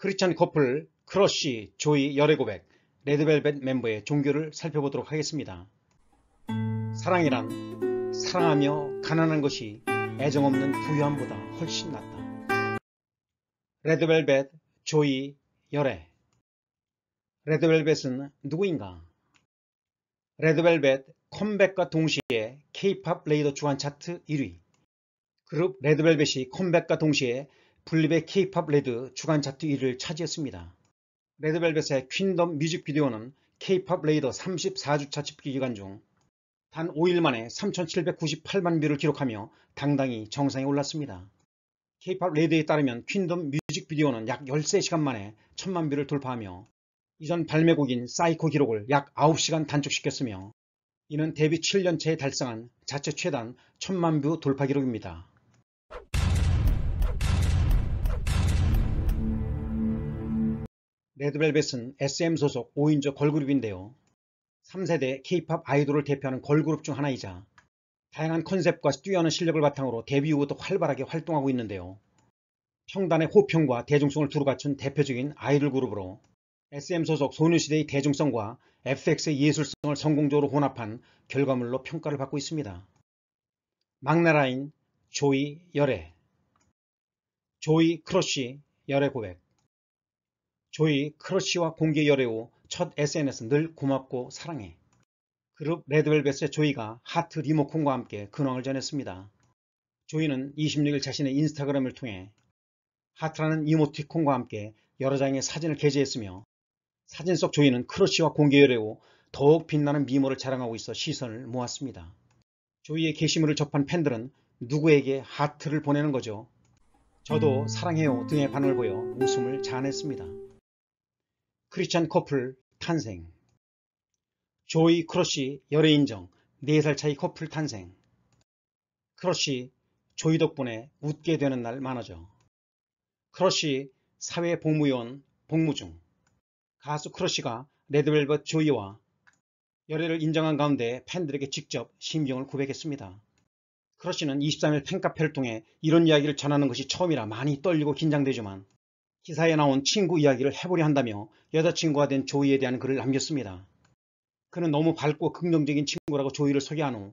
크리스찬 커플, 크러쉬, 조이, 열애 고백, 레드벨벳 멤버의 종교를 살펴보도록 하겠습니다. 사랑이란 사랑하며 가난한 것이 애정 없는 부유함보다 훨씬 낫다. 레드벨벳, 조이, 열애 레드벨벳은 누구인가? 레드벨벳 컴백과 동시에 케이팝 레이더 주간 차트 1위 그룹 레드벨벳이 컴백과 동시에 블립의 K-팝 레드 주간 차트 1위를 차지했습니다. 레드벨벳의 퀸덤 뮤직비디오는 K-팝 레이더 34주차 집계 기간 중 단 5일 만에 3,798만 뷰를 기록하며 당당히 정상에 올랐습니다. K-팝 레드에 따르면 퀸덤 뮤직비디오는 약 13시간 만에 1천만 뷰를 돌파하며 이전 발매곡인 사이코 기록을 약 9시간 단축시켰으며 이는 데뷔 7년째에 달성한 자체 최단 1천만 뷰 돌파 기록입니다. 레드벨벳은 SM 소속 5인조 걸그룹인데요. 3세대 K-팝 아이돌을 대표하는 걸그룹 중 하나이자 다양한 컨셉과 뛰어난 실력을 바탕으로 데뷔 후부터 활발하게 활동하고 있는데요. 평단의 호평과 대중성을 두루 갖춘 대표적인 아이돌 그룹으로 SM 소속 소녀시대의 대중성과 FX의 예술성을 성공적으로 혼합한 결과물로 평가를 받고 있습니다. 막내라인 조이 열애 조이 크러쉬 열애 고백 조이 크러쉬와 공개 열애후 첫 SNS 늘 고맙고 사랑해. 그룹 레드벨벳의 조이가 하트 리모콘과 함께 근황을 전했습니다. 조이는 26일 자신의 인스타그램을 통해 하트라는 이모티콘과 함께 여러 장의 사진을 게재했으며 사진 속 조이는 크러쉬와 공개 열애후 더욱 빛나는 미모를 자랑하고 있어 시선을 모았습니다. 조이의 게시물을 접한 팬들은 누구에게 하트를 보내는 거죠. 저도 사랑해요 등의 반응을 보여 웃음을 자아냈습니다. 크리스찬 커플 탄생 조이 크러쉬 열애인정 4살 차이 커플 탄생 크러쉬 조이 덕분에 웃게 되는 날 많아져 크러쉬 사회복무요원 복무 중 가수 크러쉬가 레드벨벳 조이와 열애를 인정한 가운데 팬들에게 직접 심경을 고백했습니다. 크러쉬는 23일 팬카페를 통해 이런 이야기를 전하는 것이 처음이라 많이 떨리고 긴장되지만 기사에 나온 친구 이야기를 해보려 한다며 여자친구가 된 조이에 대한 글을 남겼습니다. 그는 너무 밝고 긍정적인 친구라고 조이를 소개한 후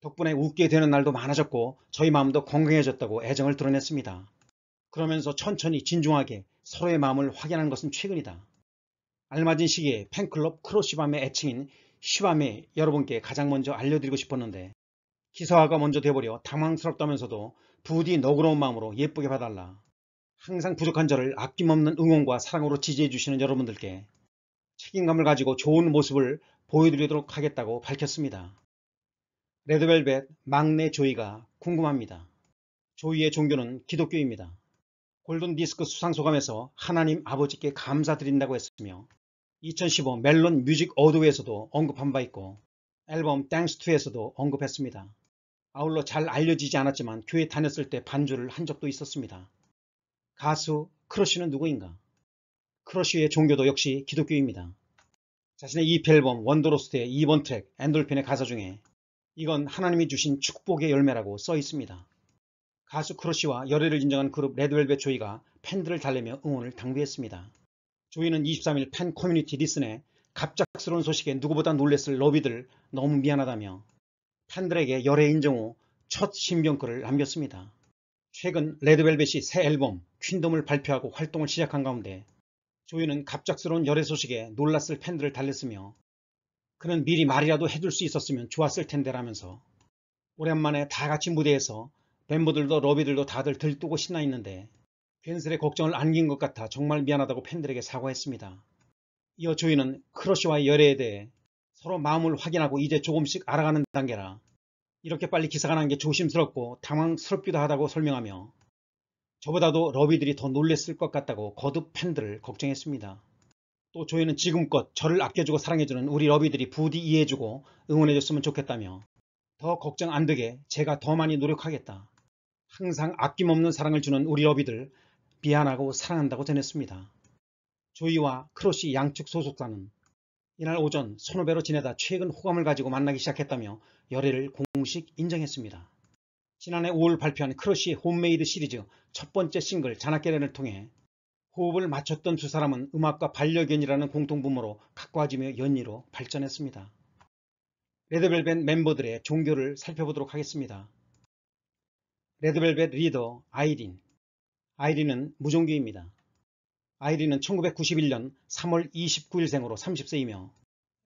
덕분에 웃게 되는 날도 많아졌고 저희 마음도 건강해졌다고 애정을 드러냈습니다. 그러면서 천천히 진중하게 서로의 마음을 확인한 것은 최근이다. 알맞은 시기에 팬클럽 크로시밤의 애칭인 시밤에 여러분께 가장 먼저 알려드리고 싶었는데 기사화가 먼저 돼버려 당황스럽다면서도 부디 너그러운 마음으로 예쁘게 봐달라. 항상 부족한 저를 아낌없는 응원과 사랑으로 지지해주시는 여러분들께 책임감을 가지고 좋은 모습을 보여드리도록 하겠다고 밝혔습니다. 레드벨벳 막내 조이가 궁금합니다. 조이의 종교는 기독교입니다. 골든디스크 수상소감에서 하나님 아버지께 감사드린다고 했으며 2015 멜론 뮤직 어드에서도 웨 언급한 바 있고 앨범 땡스 투에서도 언급했습니다. 아울러 잘 알려지지 않았지만 교회 다녔을 때 반주를 한 적도 있었습니다. 가수 크러쉬는 누구인가? 크러쉬의 종교도 역시 기독교입니다. 자신의 EP 앨범 원더로스트의 2번 트랙 엔돌핀의 가사 중에 이건 하나님이 주신 축복의 열매라고 써 있습니다. 가수 크러쉬와 열애를 인정한 그룹 레드벨벳 조이가 팬들을 달래며 응원을 당부했습니다. 조이는 23일 팬 커뮤니티 리슨에 갑작스러운 소식에 누구보다 놀랬을 로비들 너무 미안하다며 팬들에게 열애 인정 후 첫 신병글을 남겼습니다. 최근 레드벨벳이 새 앨범 퀸덤을 발표하고 활동을 시작한 가운데 조이는 갑작스러운 열애 소식에 놀랐을 팬들을 달랬으며 그는 미리 말이라도 해줄 수 있었으면 좋았을 텐데 라면서 오랜만에 다 같이 무대에서 멤버들도 러비들도 다들 들뜨고 신나 있는데 괜스레 걱정을 안긴 것 같아 정말 미안하다고 팬들에게 사과했습니다. 이어 조이는 크러쉬와의 열애에 대해 서로 마음을 확인하고 이제 조금씩 알아가는 단계라 이렇게 빨리 기사가 난 게 조심스럽고 당황스럽기도 하다고 설명하며 저보다도 러비들이 더 놀랬을 것 같다고 거듭 팬들을 걱정했습니다. 또 조이는 지금껏 저를 아껴주고 사랑해주는 우리 러비들이 부디 이해해주고 응원해줬으면 좋겠다며 더 걱정 안 되게 제가 더 많이 노력하겠다. 항상 아낌없는 사랑을 주는 우리 러비들 미안하고 사랑한다고 전했습니다. 조이와 크로시 양측 소속사는 이날 오전 선후배로 지내다 최근 호감을 가지고 만나기 시작했다며 열애를 공식 인정했습니다. 지난해 5월 발표한 크러쉬의 홈메이드 시리즈 첫 번째 싱글 자나깨렌을 통해 호흡을 맞췄던 두 사람은 음악과 반려견이라는 공통부모로 가까워지며 연이로 발전했습니다. 레드벨벳 멤버들의 종교를 살펴보도록 하겠습니다. 레드벨벳 리더 아이린 아이린은 무종교입니다. 아이린은 1991년 3월 29일생으로 30세이며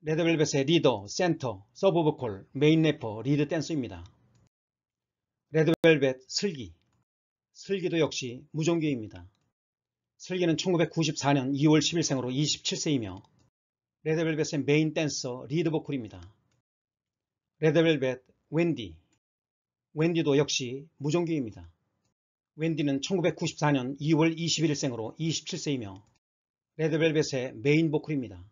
레드벨벳의 리더, 센터, 서브 보컬, 메인 래퍼, 리드 댄서입니다. 레드벨벳 슬기 슬기도 역시 무종교입니다. 슬기는 1994년 2월 10일생으로 27세이며 레드벨벳의 메인 댄서 리드 보컬입니다. 레드벨벳 웬디 웬디도 역시 무종교입니다. 웬디는 1994년 2월 21일생으로 27세이며 레드벨벳의 메인 보컬입니다.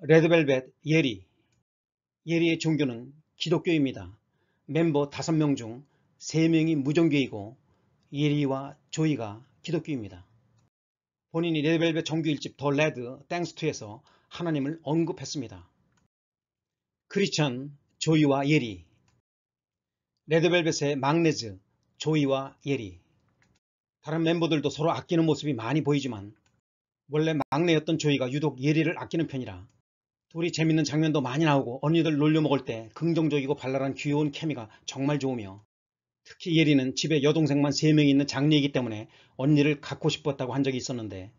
레드벨벳 예리 예리의 종교는 기독교입니다. 멤버 5명 중 3명이 무종교이고 예리와 조이가 기독교입니다. 본인이 레드벨벳 정규 1집 더 레드 땡스투에서 하나님을 언급했습니다. 크리천, 조이와 예리 레드벨벳의 막내즈 조이와 예리 다른 멤버들도 서로 아끼는 모습이 많이 보이지만 원래 막내였던 조이가 유독 예리를 아끼는 편이라 둘이 재밌는 장면도 많이 나오고 언니들 놀려먹을 때 긍정적이고 발랄한 귀여운 케미가 정말 좋으며 특히 예리는 집에 여동생만 3명이 있는 장녀이기 때문에 언니를 갖고 싶었다고 한 적이 있었는데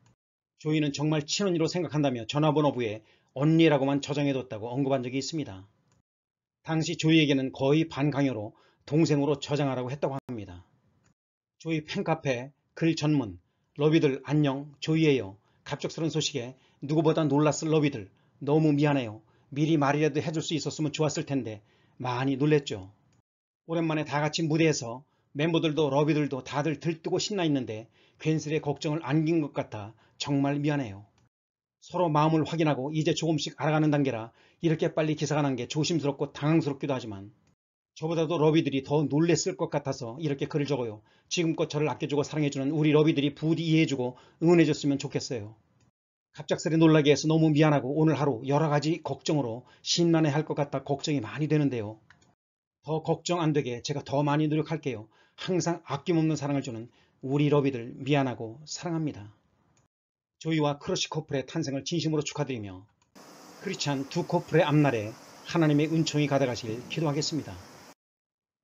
조이는 정말 친언니로 생각한다며 전화번호부에 언니라고만 저장해뒀다고 언급한 적이 있습니다. 당시 조이에게는 거의 반강요로 동생으로 저장하라고 했다고 합니다. 조이 팬카페 글 전문 러비들 안녕 조이예요. 갑작스런 소식에 누구보다 놀랐을 러비들 너무 미안해요. 미리 말이라도 해줄 수 있었으면 좋았을 텐데 많이 놀랬죠. 오랜만에 다같이 무대에서 멤버들도 러비들도 다들 들뜨고 신나 있는데 괜스레 걱정을 안긴 것 같아 정말 미안해요. 서로 마음을 확인하고 이제 조금씩 알아가는 단계라 이렇게 빨리 기사가 난 게 조심스럽고 당황스럽기도 하지만 저보다도 러비들이 더 놀랬을 것 같아서 이렇게 글을 적어요. 지금껏 저를 아껴주고 사랑해주는 우리 러비들이 부디 이해해주고 응원해줬으면 좋겠어요. 갑작스레 놀라게 해서 너무 미안하고 오늘 하루 여러 가지 걱정으로 신란해할 것 같다 걱정이 많이 되는데요. 더 걱정 안 되게 제가 더 많이 노력할게요. 항상 아낌없는 사랑을 주는 우리 러비들 미안하고 사랑합니다. 조이와 크러쉬 커플의 탄생을 진심으로 축하드리며 크리찬 두 커플의 앞날에 하나님의 은총이 가득하실 기도하겠습니다.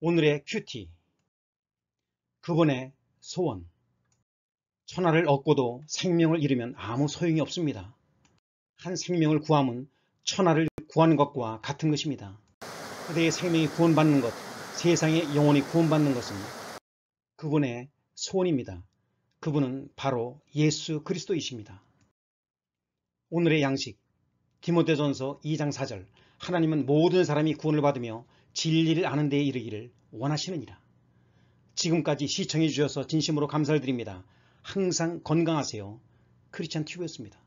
오늘의 큐티 그분의 소원 천하를 얻고도 생명을 잃으면 아무 소용이 없습니다. 한 생명을 구함은 천하를 구하는 것과 같은 것입니다. 그대의 생명이 구원받는 것, 세상의 영혼이 구원받는 것은 그분의 소원입니다. 그분은 바로 예수 그리스도이십니다. 오늘의 양식 디모데전서 2장 4절 하나님은 모든 사람이 구원을 받으며 진리를 아는 데에 이르기를 원하시느니라. 지금까지 시청해 주셔서 진심으로 감사드립니다. 항상 건강하세요. 크리스찬 튜브였습니다.